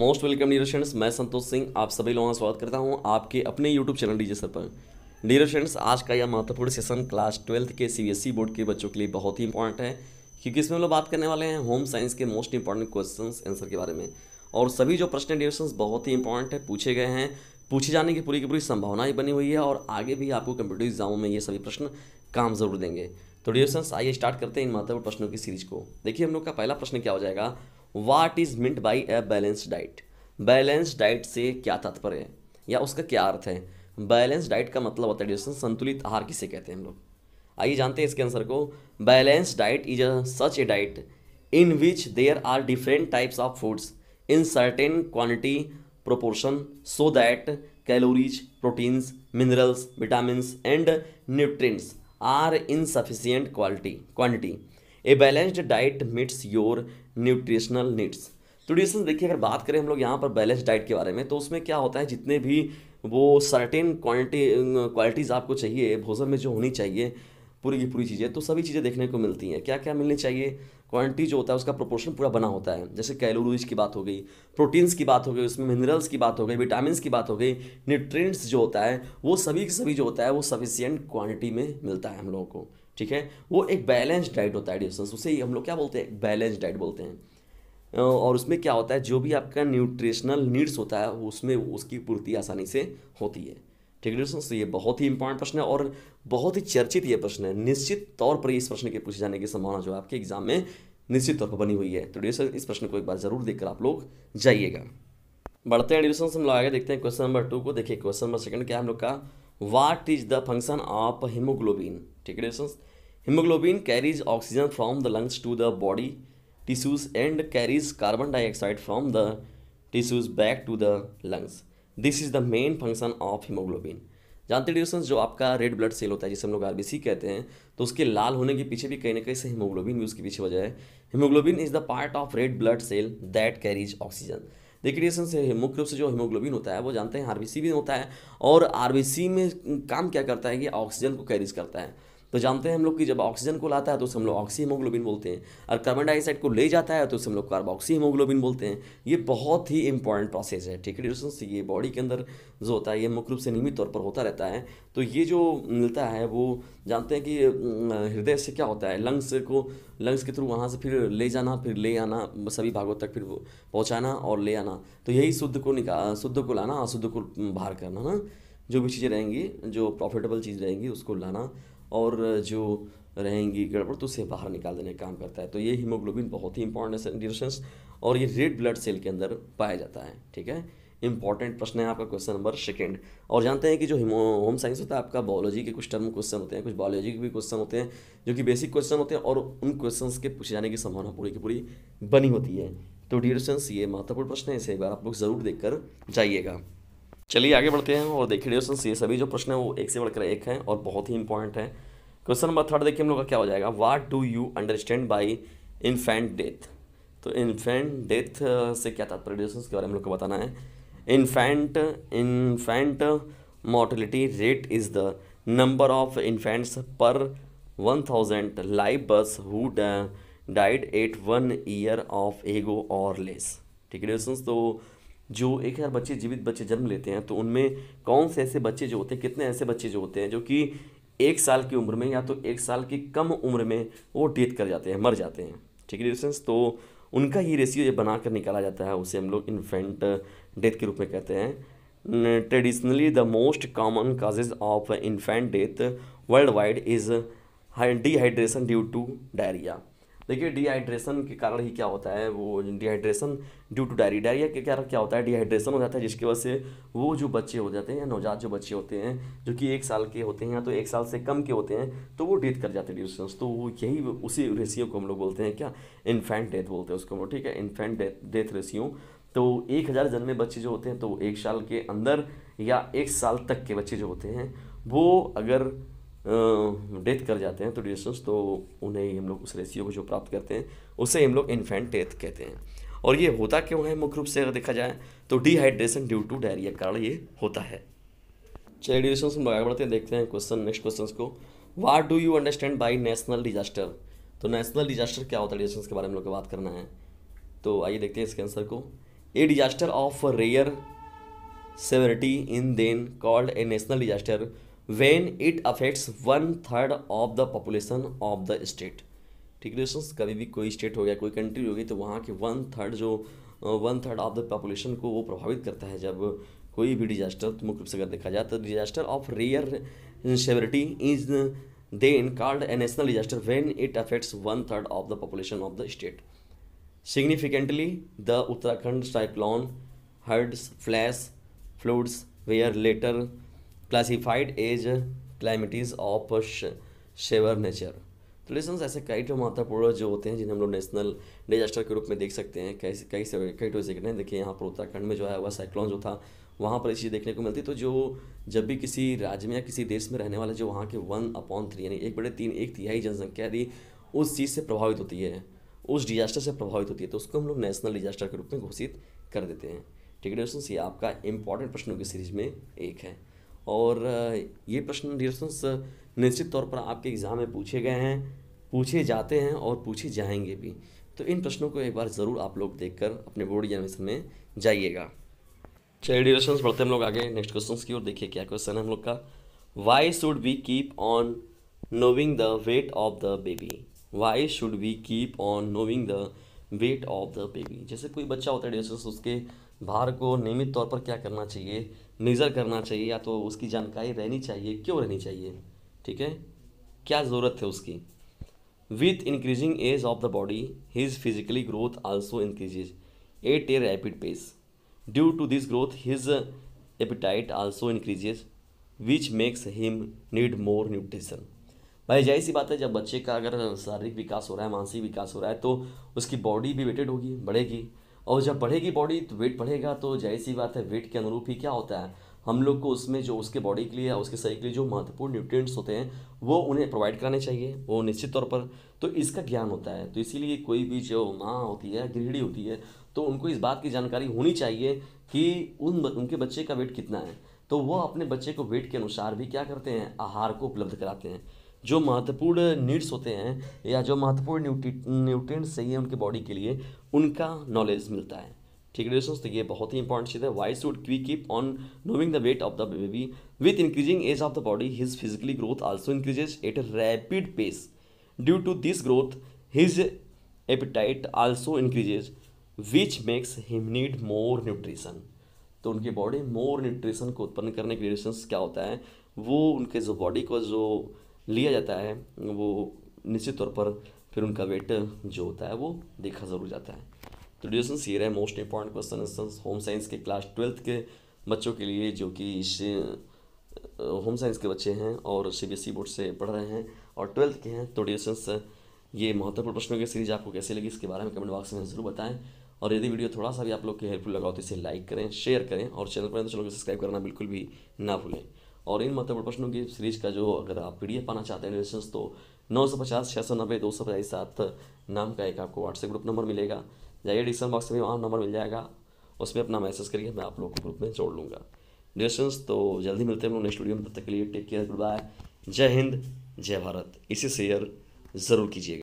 most welcome friends मैं संतोष सिंह आप सभी लोगों का स्वागत करता हूं आपके अपने यूट्यूब चैनल डीजे सर पर फ्रेंड्स आज का यह महत्वपूर्ण सेशन क्लास ट्वेल्थ के सीबीएसई बोर्ड e के बच्चों के लिए बहुत ही इंपॉर्टेंट है क्योंकि इसमें हम लोग बात करने वाले हैं होम साइंस के मोस्ट इंपॉर्टेंट क्वेश्चन आंसर के बारे में और सभी जो प्रश्न ड्यूरेशन बहुत ही इंपॉर्टेंट है पूछे गए हैं पूछे जाने की पूरी की पूरी संभावनाएं बनी हुई है और आगे भी आपको कंप्यूटर एग्जामों में ये सभी प्रश्न काम जरूर देंगे तो ड्यूरेशन आइए स्टार्ट करते हैं इन महत्वपूर्ण प्रश्नों की सीरीज को देखिए हम लोग का पहला प्रश्न क्या हो जाएगा what is meant by a balance diet balance diet से क्या तात्पर्य है या उसका क्या अर्थ है बैलेंस डाइट का मतलब होता है संतुलित आहार किसे कहते हैं हम लोग आइए जानते हैं इसके आंसर को balance diet is a such a diet in which there are different types of foods in certain quantity proportion so that calories proteins minerals vitamin and nutrients are in sufficient quality quantity a balanced diet meets your nutritional needs nutrition देखिए अगर बात करें हम लोग यहाँ पर balance diet के बारे में तो उसमें क्या होता है जितने भी वो सर्टेन क्वालिटी क्वालिटीज़ आपको चाहिए भोजन में जो होनी चाहिए पूरी की पूरी चीज़ें तो सभी चीज़ें देखने को मिलती हैं क्या क्या मिलनी चाहिए क्वांटिटी जो होता है उसका प्रोपोर्शन पूरा बना होता है जैसे कैलोरीज की बात हो गई प्रोटीन्स की बात हो गई उसमें मिनरल्स की बात हो गई विटामिन की बात हो गई न्यूट्रिएंट्स जो होता है वो सभी सभी जो होता है वो सफिशियंट क्वांटिटी में मिलता है हम लोगों को ठीक है वो एक बैलेंस डाइट होता है डिस्टेंस उसे हम लोग क्या बोलते हैं बैलेंस डाइट बोलते हैं और उसमें क्या होता है जो भी आपका न्यूट्रिशनल नीड्स होता है उसमें उसकी पूर्ति आसानी से होती है ठीक है डिस्टेंस तो ये बहुत ही इंपॉर्टेंट प्रश्न है और बहुत ही चर्चित ये प्रश्न है निश्चित तौर पर इस प्रश्न के पूछे जाने की संभावना जो है आपके एग्जाम में निश्चित तौर पर बनी हुई है तो डिस्टर इस प्रश्न को एक बार जरूर देखकर आप लोग जाइएगा बढ़ते हैं डिस्टेंस हम लोग आगे देखते हैं क्वेश्चन नंबर टू को देखिए क्वेश्चन नंबर सेकंड क्या है हम लोग का what is the function of haemoglobin ठीक है distance haemoglobin carries oxygen from the lungs to the body tissues and carries carbon dioxide from the tissues back to the lungs this is the main function of haemoglobin जानते डिशन जो आपका red blood cell होता है जिसे हम लोग RBC कहते हैं तो उसके लाल होने के पीछे भी कहीं ना कहीं से हिमोग्लोबिन भी उसके पीछे वजह है haemoglobin is the part of red blood cell that carries oxygen देखिए डिशन से मुख्य रूप से जो हिमोग्लोबिन होता है वो जानते हैं आरबीसी भी होता है और आरबीसी में काम क्या करता है कि ऑक्सीजन को कैरीज करता है तो जानते हैं हम लोग कि जब ऑक्सीजन को लाता है तो उसे हम लोग ऑक्सी हीमोग्लोबिन बोलते हैं और कार्बन डाइऑक्साइड को ले जाता है तो उसे हम लोग कार्बोक्सी हीमोग्लोबिन बोलते हैं ये बहुत ही इंपॉर्टेंट प्रोसेस है ठीक है ये बॉडी के अंदर जो होता है ये मुख्य रूप से नियमित तौर पर होता रहता है तो ये जो मिलता है वो जानते हैं कि हृदय से क्या होता है लंग्स को लंग्स के थ्रू वहाँ से फिर ले जाना फिर ले आना सभी भागों तक फिर पहुँचाना और ले आना तो यही शुद्ध को निकाल शुद्ध को लाना और शुद्ध को बाहर करना ना जो भी चीज़ें रहेंगी जो प्रॉफिटेबल चीज़ रहेंगी उसको लाना और जो रहेंगी गड़बड़ तो उसे बाहर निकाल देने का काम करता है तो ये हीमोग्लोबिन बहुत ही इंपॉर्टेंट है और ये रेड ब्लड सेल के अंदर पाया जाता है ठीक है इंपॉर्टेंट प्रश्न है आपका क्वेश्चन नंबर सेकेंड और जानते हैं कि जो होम साइंस होता है आपका बायोलॉजी के कुछ टर्म क्वेश्चन होते हैं कुछ बायोलॉजी के भी क्वेश्चन होते हैं जो कि बेसिक क्वेश्चन होते हैं और उन क्वेश्चन के पूछे जाने की संभावना पूरी की पूरी बनी होती है तो सेंस ये महत्वपूर्ण प्रश्न है इसे एक बार आप लोग ज़रूर देख कर जाइएगा चलिए आगे बढ़ते हैं और देखिए डियर ये सभी जो प्रश्न है वो एक से बढ़कर एक हैं और बहुत ही इंपॉर्टेंट है क्वेश्चन नंबर थर्ड देखिए हम लोग का क्या हो जाएगा what do you understand by infant death तो इन्फेंट डेथ से क्या था प्रोड्यूशन के बारे में लोग को बताना है infant infant mortality rate is the number of infants per one thousand live births who died at one year of age और लेस ठीक है तो जो एक हज़ार बच्चे जीवित बच्चे जन्म लेते हैं तो उनमें कौन से ऐसे बच्चे जो होते हैं कितने ऐसे बच्चे जो होते हैं जो कि एक साल की उम्र में या तो एक साल की कम उम्र में वो डेथ कर जाते हैं मर जाते हैं ठीक है डिस्टेंस तो उनका ही रेशियो जब बना कर निकाला जाता है उसे हम लोग इन्फेंट डेथ के रूप में कहते हैं traditionally the most common causes of infant death worldwide is dehydration due to diarrhoea देखिए डिहाइड्रेशन के कारण ही क्या होता है वो dehydration due to diary diarrhoea के कारण क्या होता है डिहाइड्रेशन हो जाता है जिसकी वजह से वो जो बच्चे हो जाते हैं या नवजात जो बच्चे होते हैं जो कि एक साल के होते हैं या तो एक साल से कम के होते हैं तो वो डेथ कर जाते हैं तो वो यही उसी रेशियो को हम लोग बोलते हैं क्या इन्फेंट डेथ बोलते हैं उसको हम लोग ठीक है इन्फेंट डेथ डेथ रेशियो तो एक हज़ार जन्मे बच्चे जो होते हैं तो एक साल के अंदर या एक साल तक के बच्चे जो होते हैं वो अगर डेथ कर जाते हैं तो तो उन्हें हम लोग उस रेशियो को जो प्राप्त करते हैं उसे हम लोग इन्फेंट डेथ कहते हैं और ये होता क्यों है मुख्य रूप से अगर देखा जाए तो डिहाइड्रेशन ड्यू टू डायरिया कारण ये होता है चलिए ड्यूरेशंस हम आगे बढ़ते हैं देखते हैं क्वेश्चन नेक्स्ट क्वेश्चन को what do you understand by national disaster तो नेशनल डिजास्टर क्या होता है डिजास्टर के बारे में हम लोग को बात करना है तो आइए देखते हैं इसके आंसर को a disaster of rare severity in then called a national disaster when it affects one third of the population of the state ठीक है दोस्तों कभी भी कोई स्टेट हो गया कोई कंट्री हो गई तो वहाँ के वन थर्ड जो one third of the population को वो प्रभावित करता है जब कोई भी डिजास्टर मुख्य रूप से अगर देखा जाए तो disaster of rare severity is then called a national disaster when it affects one third of the population of the state significantly the Uttarakhand cyclone हर्ड्स flash floods were later classified as calamities of severe nature तो लेसन ऐसे कई तो महत्वपूर्ण जो होते हैं जिन्हें हम लोग नेशनल डिजास्टर के रूप में देख सकते हैं कैसे कई से कई टो सेकंड हैं देखिए यहाँ पर उत्तराखंड में जो आया हुआ साइक्लोन जो था वहाँ पर चीज़ देखने को मिलती तो जो जब भी किसी राज्य में या किसी देश में रहने वाले जो वहाँ के वन अपॉन थ्री यानी एक बड़े तीन एक तिहाई जनसंख्या यदि उस चीज़ से प्रभावित होती है उस डिजास्टर से प्रभावित होती है तो उसको हम लोग नेशनल डिजास्टर के रूप में घोषित कर देते हैं ठीक है दोस्तों ये आपका इंपॉर्टेंट प्रश्नों की सीरीज में एक है और ये प्रश्न डियर निश्चित तौर पर आपके एग्ज़ाम में पूछे गए हैं पूछे जाते हैं और पूछे जाएंगे भी तो इन प्रश्नों को एक बार ज़रूर आप लोग देखकर अपने बोर्ड एग्जामिनेशन में जाइएगा चलिए डियर बढ़ते हम लोग आगे नेक्स्ट क्वेश्चन की ओर देखिए क्या क्वेश्चन है हम लोग का why should we keep on knowing the weight of the baby why should we keep on knowing the weight of the baby जैसे कोई बच्चा होता है डियर तो उसके भार को नियमित तौर पर क्या करना चाहिए मेज़र करना चाहिए या तो उसकी जानकारी रहनी चाहिए क्यों रहनी चाहिए ठीक है क्या ज़रूरत है उसकी with increasing age of the body his physically growth also increases at a rapid pace due to this growth his appetite also increases which makes him need more nutrition भाई जाहिर सी बात है जब बच्चे का अगर शारीरिक विकास हो रहा है मानसिक विकास हो रहा है तो उसकी बॉडी भी वेटेड होगी बढ़ेगी और जब बढ़ेगी बॉडी तो वेट बढ़ेगा तो जाहिर सी बात है वेट के अनुरूप ही क्या होता है हम लोग को उसमें जो उसके बॉडी के लिए या उसके शरीर के लिए जो महत्वपूर्ण न्यूट्रिएंट्स होते हैं वो उन्हें प्रोवाइड कराने चाहिए वो निश्चित तौर पर तो इसका ज्ञान होता है तो इसीलिए कोई भी जो माँ होती है गृहिणी होती है तो उनको इस बात की जानकारी होनी चाहिए कि उन उनके बच्चे का वेट कितना है तो वो अपने बच्चे को वेट के अनुसार भी क्या करते हैं आहार को उपलब्ध कराते हैं जो महत्वपूर्ण नीड्स होते हैं या जो महत्वपूर्ण न्यूट्रिएंट्स चाहिए उनके बॉडी के लिए उनका नॉलेज मिलता है ठीक है दोस्तों तो ये बहुत ही इंपॉर्टेंट चीज़ है why should we keep on knowing the weight of the baby with increasing age of the body his physically growth also increases at a rapid pace due to this growth his appetite also increases which makes him need more nutrition तो उनकी body more nutrition को उत्पन्न करने के लिए क्या होता है वो उनके जो बॉडी को जो लिया जाता है वो निश्चित तौर पर फिर उनका वेट जो होता है वो देखा ज़रूर जाता है तो ड्यूरेशंस ये रहे most important question home science के क्लास ट्वेल्थ के बच्चों के लिए जो कि इस होम साइंस के बच्चे हैं और C B S E board से पढ़ रहे हैं और ट्वेल्थ के हैं तो ड्यूरेशंस ये महत्वपूर्ण प्रश्नों की सीरीज आपको कैसे लगी इसके बारे में कमेंट बॉक्स में ज़रूर बताएं और यदि वीडियो थोड़ा सा भी आप लोग के हेल्पफुल लगा हो तो इसे लाइक करें शेयर करें और चैनल पर तो चैनल को सब्सक्राइब करना बिल्कुल भी ना भूलें और इन महत्वपूर्ण प्रश्नों की सीरीज का जो अगर आप पी पाना चाहते हैं रिलेशन तो नौ सौ पचास छः सौ नब्बे दो सौ पचास सात नाम का एक आपको व्हाट्सएप ग्रुप नंबर मिलेगा जाइए डिस्क्रिप्शन बॉक्स में वहाँ नंबर मिल जाएगा उसमें अपना मैसेज करिए मैं आप लोग को ग्रुप में जोड़ लूँगा डिस्टेंस तो जल्दी मिलते हैं नेक्स्ट वीडियो में तब तक के लिए टेक केयर गुड बाय जय हिंद जय भारत इसे शेयर ज़रूर कीजिएगा